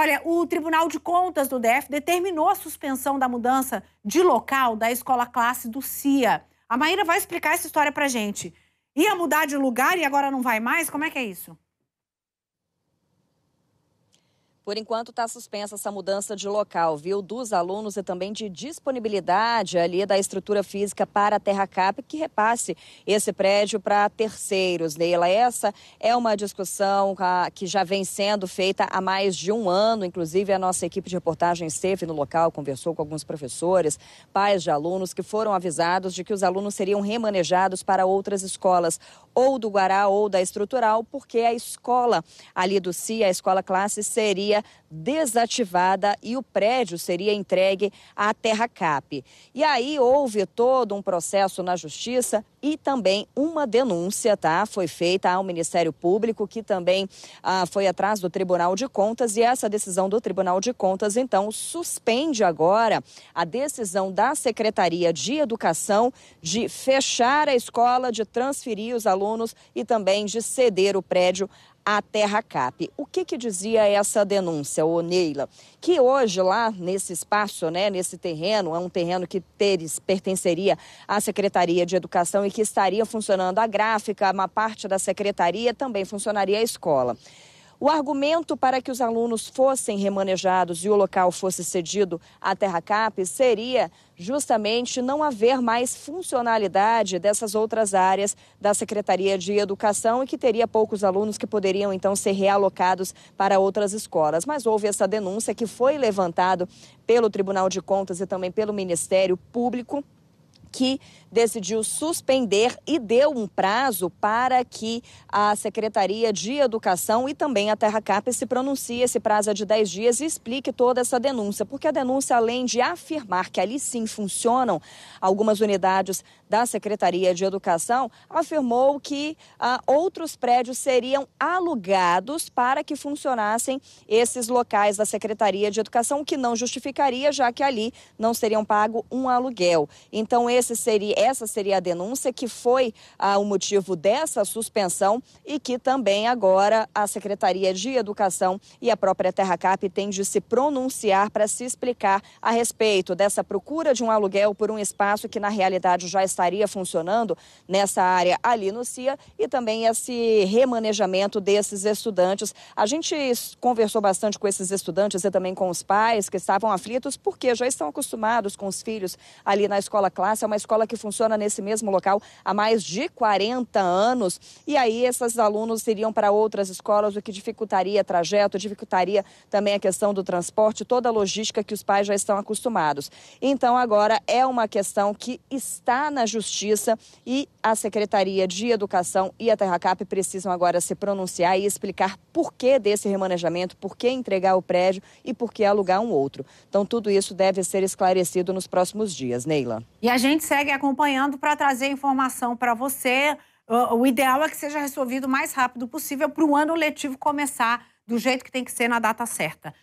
Olha, o Tribunal de Contas do DF determinou a suspensão da mudança de local da escola classe do CIA. A Maíra vai explicar essa história pra gente. Ia mudar de lugar e agora não vai mais? Como é que é isso? Por enquanto está suspensa essa mudança de local, viu, dos alunos e também de disponibilidade ali da estrutura física para a Terra Cap que repasse esse prédio para terceiros. Leila, essa é uma discussão ah, que já vem sendo feita há mais de um ano, inclusive a nossa equipe de reportagem esteve no local, conversou com alguns professores, pais de alunos que foram avisados de que os alunos seriam remanejados para outras escolas, ou do Guará ou da estrutural, porque a escola ali do CIA, a escola classe, seria seria desativada e o prédio seria entregue à Terra Cap. E aí houve todo um processo na justiça e também uma denúncia, tá? Foi feita ao Ministério Público, que também ah, foi atrás do Tribunal de Contas, e essa decisão do Tribunal de Contas, então, suspende agora a decisão da Secretaria de Educação de fechar a escola, de transferir os alunos e também de ceder o prédio a Terra Cap. O que, que dizia essa denúncia, Oneila? Neila? Que hoje lá nesse espaço, né, nesse terreno, é um terreno que teres, pertenceria à Secretaria de Educação e que estaria funcionando a gráfica, uma parte da secretaria também funcionaria a escola. O argumento para que os alunos fossem remanejados e o local fosse cedido à Terra Cap seria justamente não haver mais funcionalidade dessas outras áreas da Secretaria de Educação e que teria poucos alunos que poderiam então ser realocados para outras escolas. Mas houve essa denúncia que foi levantado pelo Tribunal de Contas e também pelo Ministério Público que decidiu suspender e deu um prazo para que a Secretaria de Educação e também a Terra Cap se pronuncie. Esse prazo é de 10 dias e explique toda essa denúncia, porque a denúncia, além de afirmar que ali sim funcionam algumas unidades da Secretaria de Educação, afirmou que ah, outros prédios seriam alugados para que funcionassem esses locais da Secretaria de Educação, o que não justificaria, já que ali não seriam pago um aluguel. Então, esse seria, essa seria a denúncia que foi ah, o motivo dessa suspensão e que também agora a Secretaria de Educação e a própria Terra Cap têm de se pronunciar para se explicar a respeito dessa procura de um aluguel por um espaço que na realidade já estaria funcionando nessa área ali no CIA e também esse remanejamento desses estudantes. A gente conversou bastante com esses estudantes e também com os pais que estavam aflitos porque já estão acostumados com os filhos ali na escola classe uma escola que funciona nesse mesmo local há mais de 40 anos. E aí esses alunos iriam para outras escolas, o que dificultaria trajeto, dificultaria também a questão do transporte, toda a logística que os pais já estão acostumados. Então agora é uma questão que está na justiça e a Secretaria de Educação e a Terracap precisam agora se pronunciar e explicar por que desse remanejamento, por que entregar o prédio e por que alugar um outro. Então tudo isso deve ser esclarecido nos próximos dias, Neila. E a gente gente segue acompanhando para trazer informação para você. O ideal é que seja resolvido o mais rápido possível para o ano letivo começar do jeito que tem que ser na data certa.